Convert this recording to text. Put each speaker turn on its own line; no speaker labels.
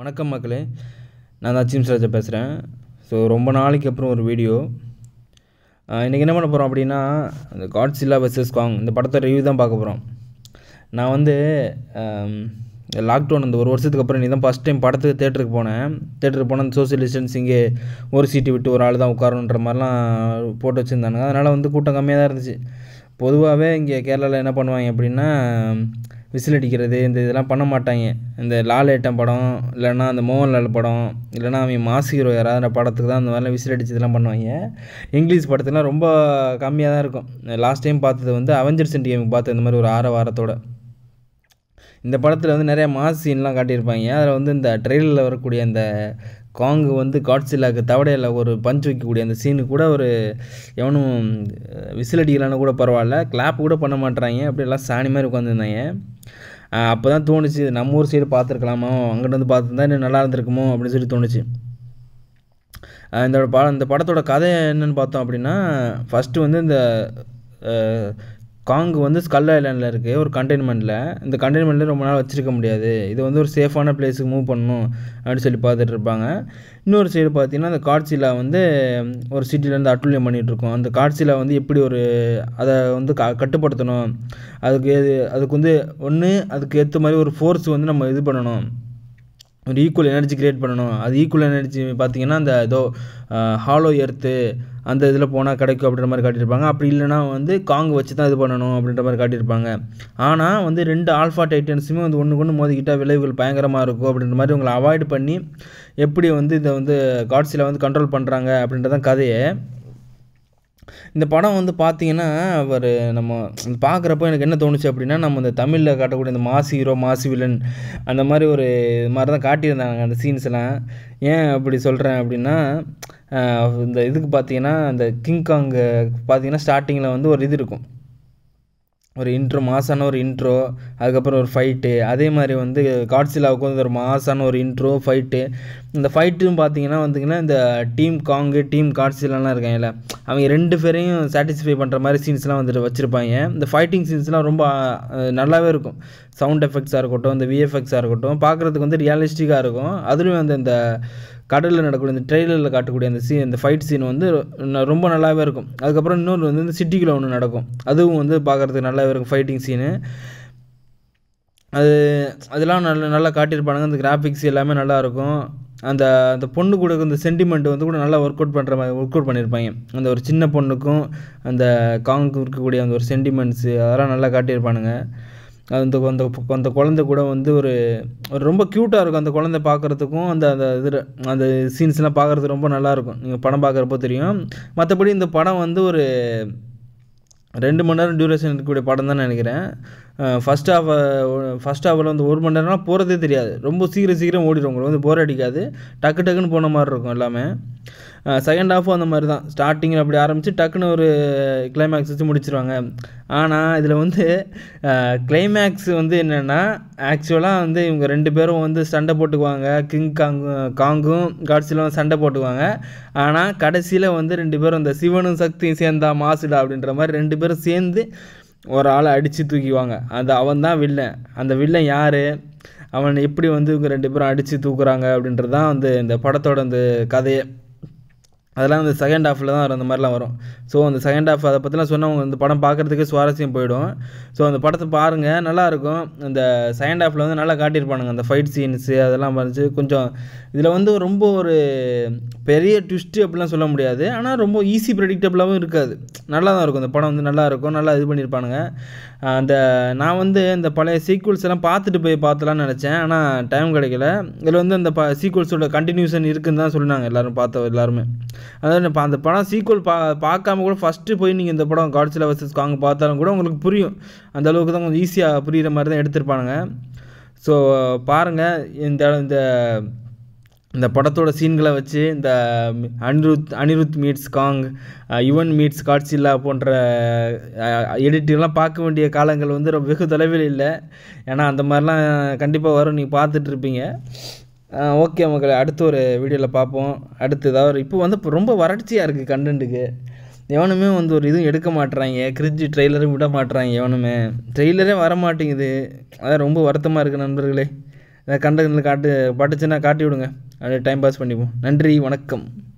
வணக்கம் மக்களே நான் தான் அச்சீம் ராஜா பேசுகிறேன் ஸோ ரொம்ப நாளைக்கு அப்புறம் ஒரு வீடியோ இன்றைக்கி என்ன பண்ண போகிறோம் அப்படின்னா இந்த காட்ஸில்லா வெர்சஸ் காங் இந்த படத்தை ரிவ்யூ தான் பார்க்க போகிறோம் நான் வந்து லாக்டவுன் அந்த ஒரு வருஷத்துக்கு அப்புறம் நீ தான் ஃபஸ்ட் டைம் படத்துக்கு தேட்டருக்கு போனேன் தேட்டருக்கு போனால் சோசியல் டிஸ்டன்ஸ் இங்கே ஒரு சீட்டு விட்டு ஒரு ஆள் தான் உட்காரணுன்ற மாதிரிலாம் போட்டு வச்சுருந்தானுங்க அதனால் வந்து கூட்டம் கம்மியாக தான் இருந்துச்சு பொதுவாகவே இங்கே கேரளாவில் என்ன பண்ணுவாங்க அப்படின்னா விசில் அடிக்கிறது இந்த இதெல்லாம் பண்ண மாட்டாங்க இந்த லாலேட்டம் படம் இல்லைன்னா அந்த மோகன்லால் படம் இல்லைனா அவன் மாசிகரோ ஹீரோ யாராவது படத்துக்கு தான் அந்த மாதிரிலாம் விசில் அடிச்சு இதெல்லாம் பண்ணுவாங்க இங்கிலீஷ் படத்துலாம் ரொம்ப கம்மியாக தான் இருக்கும் லாஸ்ட் டைம் பார்த்தது வந்து அவெஞ்சர்ஸ் சென்டி கேம் பார்த்தேன் இந்த மாதிரி ஒரு ஆற வாரத்தோட இந்த படத்தில் வந்து நிறையா மாஸ் சீன்லாம் காட்டியிருப்பாங்க அதில் வந்து இந்த ட்ரெயிலில் வரக்கூடிய அந்த காங்கு வந்து காட்சிலாக்கு தவடையில் ஒரு பஞ்ச் வைக்கக்கூடிய அந்த சீனு கூட ஒரு எவனும் விசில் அடிக்கலான்னு கூட பரவாயில்ல கிளாப் கூட பண்ண மாட்டேறாங்க அப்படியெல்லாம் சாணி மாதிரி உட்காந்துருந்தாங்க அப்போ தான் தோணுச்சு நம்ம ஊர் சைடு பார்த்துருக்கலாமோ அங்கிட்டு வந்து பார்த்துருந்தா இன்னும் நல்லா இருந்திருக்குமோ அப்படின்னு சொல்லி தோணுச்சு இந்த படம் இந்த படத்தோட கதை என்னென்னு பார்த்தோம் அப்படின்னா ஃபஸ்ட்டு வந்து இந்த காங்கு வந்து ஸ்கல் ஐலாண்டில் இருக்குது ஒரு கண்டெய்ன்மெண்ட்டில் இந்த கண்டெய்ன்மெண்ட்டில் ரொம்ப நாள் வச்சுருக்க முடியாது இது வந்து ஒரு சேஃபான பிளேஸுக்கு மூவ் பண்ணணும் அப்படின்னு சொல்லி பார்த்துட்டு இருப்பாங்க இன்னொரு சைடு பார்த்தீங்கன்னா அந்த காட்சியில் வந்து ஒரு சிட்டிலேருந்து அட்டுழியம் பண்ணிகிட்ருக்கோம் அந்த காட்சியில் வந்து எப்படி ஒரு அதை வந்து க கட்டுப்படுத்தணும் அதுக்கு அதுக்கு வந்து ஒன்று அதுக்கு ஏற்ற மாதிரி ஒரு ஃபோர்ஸ் வந்து நம்ம இது பண்ணணும் ஒரு ஈக்குவல் எனர்ஜி க்ரியேட் பண்ணணும் அது ஈக்குவல் எனர்ஜி பார்த்திங்கன்னா அந்த ஏதோ ஹாலோ எர்த்து அந்த இதில் போனால் கிடைக்கும் அப்படின்ற மாதிரி காட்டியிருப்பாங்க அப்படி இல்லைனா வந்து காங்கு வச்சு தான் இது பண்ணணும் அப்படின்ற மாதிரி காட்டியிருப்பாங்க ஆனால் வந்து ரெண்டு ஆல்ஃபா டைட்டன்ஸுமே வந்து ஒன்று கொண்டு மோதிக்கிட்டால் விளைவுகள் பயங்கரமாக இருக்கும் அப்படின்ற மாதிரி உங்களை அவாய்ட் பண்ணி எப்படி வந்து இதை வந்து காட்சியில் வந்து கண்ட்ரோல் பண்ணுறாங்க அப்படின்றதான் கதையை இந்த படம் வந்து பார்த்தீங்கன்னா அவர் நம்ம பார்க்குறப்போ எனக்கு என்ன தோணுச்சு அப்படின்னா நம்ம இந்த தமிழில் காட்டக்கூடிய இந்த மாசி ஹீரோ மாசி வில்லன் அந்த மாதிரி ஒரு மாதிரி தான் காட்டியிருந்தாங்க அந்த சீன்ஸ்லாம் ஏன் அப்படி சொல்கிறேன் அப்படின்னா இந்த இதுக்கு பார்த்தீங்கன்னா இந்த கிங்காங்கு பார்த்தீங்கன்னா ஸ்டார்டிங்கில் வந்து ஒரு இது இருக்கும் ஒரு இன்ட்ரோ மாஸான ஒரு இன்ட்ரோ அதுக்கப்புறம் ஒரு ஃபைட்டு அதே மாதிரி வந்து காட்சிலாவுக்கு வந்து ஒரு மாசான ஒரு இன்ட்ரோ ஃபைட்டு இந்த ஃபைட்டும் பார்த்தீங்கன்னா வந்துங்கன்னா இந்த டீம் காங்கு டீம் காட்ஸிலாலாம் இருக்காங்கல்ல அவங்க ரெண்டு பேரையும் சாட்டிஸ்ஃபை பண்ணுற மாதிரி சீன்ஸ்லாம் வந்துட்டு வச்சுருப்பாங்க இந்த ஃபைட்டிங் சீன்ஸ்லாம் ரொம்ப நல்லாவே இருக்கும் சவுண்ட் எஃபெக்ட்ஸாக இருக்கட்டும் இந்த விஎஃப்எக்ஸாக இருக்கட்டும் பார்க்குறதுக்கு வந்து ரியலிஸ்டிக்காக இருக்கும் அதுலேயும் அந்த இந்த கடலில் நடக்கக்கூடிய இந்த ட்ரெய்லரில் காட்டக்கூடிய அந்த சீன் இந்த ஃபைட் சீன் வந்து ரொம்ப நல்லாவே இருக்கும் அதுக்கப்புறம் இன்னொன்று வந்து இந்த சிட்டிக்குள்ளே ஒன்று நடக்கும் அதுவும் வந்து பார்க்குறதுக்கு நல்லாவே இருக்கும் ஃபைட்டிங் சீனு அது அதெல்லாம் நல்ல நல்லா காட்டியிருப்பாங்க அந்த கிராஃபிக்ஸ் எல்லாமே நல்லாயிருக்கும் அந்த அந்த பொண்ணு கூட இந்த சென்டிமெண்ட் வந்து கூட நல்லா ஒர்க் அவுட் பண்ணுற மாதிரி ஒர்க் அவுட் பண்ணியிருப்பாங்க அந்த ஒரு சின்ன பொண்ணுக்கும் அந்த காங்குக்கு இருக்கக்கூடிய அந்த ஒரு சென்டிமெண்ட்ஸு அதெல்லாம் நல்லா காட்டியிருப்பானுங்க அந்த அந்த அந்த குழந்த கூட வந்து ஒரு ஒரு ரொம்ப க்யூட்டாக இருக்கும் அந்த குழந்தை பார்க்குறதுக்கும் அந்த அந்த இது அந்த சீன்ஸ்லாம் பார்க்குறது ரொம்ப நல்லாயிருக்கும் நீங்கள் படம் பார்க்குறப்போ தெரியும் மற்றபடி இந்த படம் வந்து ஒரு ரெண்டு மணி நேரம் டியூரேஷன் இருக்கக்கூடிய படம் தான் நினைக்கிறேன் ஃபஸ்ட் ஹாஃப் ஃபஸ்ட் ஹாஃபில் வந்து ஒரு மணி நேரம்லாம் போகிறதே தெரியாது ரொம்ப சீக்கிரம் சீக்கிரம் ஓடிடும் உங்களுக்கு வந்து போர் அடிக்காது டக்கு டக்குன்னு போன மாதிரி இருக்கும் எல்லாமே செகண்ட் ஹாஃபும் அந்த மாதிரி தான் ஸ்டார்டிங்கில் அப்படி ஆரம்பித்து டக்குன்னு ஒரு கிளைமேக்ஸ் வச்சு முடிச்சிருவாங்க ஆனால் இதில் வந்து கிளைமேக்ஸ் வந்து என்னென்னா ஆக்சுவலாக வந்து இவங்க ரெண்டு பேரும் வந்து சண்டை போட்டுக்குவாங்க கிங் காங்கும் காங்கும் வந்து சண்டை போட்டுக்குவாங்க ஆனால் கடைசியில் வந்து ரெண்டு பேரும் இந்த சிவனும் சக்தியும் சேர்ந்தா மாசுடா அப்படின்ற மாதிரி ரெண்டு பேரும் சேர்ந்து ஒரு ஆளை அடித்து தூக்கிவாங்க அந்த அவன் தான் வில்லன் அந்த வில்லன் யார் அவன் எப்படி வந்து இவங்க ரெண்டு பேரும் அடித்து தூக்குறாங்க அப்படின்றது தான் வந்து இந்த படத்தோட அந்த கதையை அதெல்லாம் அந்த செகண்ட் ஹாஃபில் தான் வரும் அந்த மாதிரிலாம் வரும் ஸோ அந்த செகண்ட் ஹாஃப் அதை பற்றிலாம் சொன்னவங்க இந்த படம் பார்க்குறதுக்கு சுவாரஸ்யம் போயிடும் ஸோ அந்த படத்தை பாருங்கள் நல்லாயிருக்கும் அந்த செகண்ட் ஹாஃபில் வந்து நல்லா காட்டியிருப்பானுங்க அந்த ஃபைட் சீன்ஸு அதெல்லாம் பார்த்து கொஞ்சம் இதில் வந்து ரொம்ப ஒரு பெரிய ட்விஸ்ட்டு அப்படிலாம் சொல்ல முடியாது ஆனால் ரொம்ப ஈஸி ப்ரெடிக்டபிளாகவும் இருக்காது நல்லா தான் இருக்கும் அந்த படம் வந்து நல்லாயிருக்கும் நல்லா இது பண்ணியிருப்பானுங்க அந்த நான் வந்து இந்த பழைய சீக்வல்ஸ் எல்லாம் பார்த்துட்டு போய் பார்த்தலான்னு நினச்சேன் ஆனால் டைம் கிடைக்கல இதில் வந்து அந்த ப சீக்வல்ஸோட கண்டினியூஷன் இருக்குதுன்னு தான் சொன்னாங்க எல்லோரும் பார்த்தோம் எல்லாருமே அதாவது இப்போ அந்த படம் சீக்குவல் பா பார்க்காம கூட ஃபஸ்ட்டு போய் நீங்கள் இந்த படம் காட்சியில் வர்சஸ் காங்க பார்த்தாலும் கூட உங்களுக்கு புரியும் அந்த அளவுக்கு தான் கொஞ்சம் ஈஸியாக புரிகிற மாதிரி தான் எடுத்திருப்பானுங்க ஸோ பாருங்கள் இந்த இந்த இந்த படத்தோட சீன்களை வச்சு இந்த Anirudh Anirudh meets Kong Yuvan meets Godzilla போன்ற எடிட்டிங்லாம் பார்க்க வேண்டிய காலங்கள் வந்து ரொம்ப வெகு தொலைவில் இல்லை ஏன்னா அந்த மாதிரிலாம் கண்டிப்பாக வரும் நீங்கள் பார்த்துட்ருப்பீங்க ஓகே மக்களை அடுத்த ஒரு வீடியோவில் பார்ப்போம் அடுத்து ஏதாவது இப்போ வந்து இப்போ ரொம்ப வறட்சியாக இருக்குது கண்டென்ட்டுக்கு எவனுமே வந்து ஒரு இதுவும் எடுக்க மாட்டுறாங்க கிரிட்ஜு ட்ரெய்லரும் விட மாட்டுறாங்க எவனுமே ட்ரெய்லரே வர மாட்டேங்குது அதான் ரொம்ப வருத்தமாக இருக்குது நண்பர்களே கண்டதில் காட்டு பட்டுச்சுன்னா காட்டி விடுங்க அப்படியே டைம் பாஸ் பண்ணிப்போம் நன்றி வணக்கம்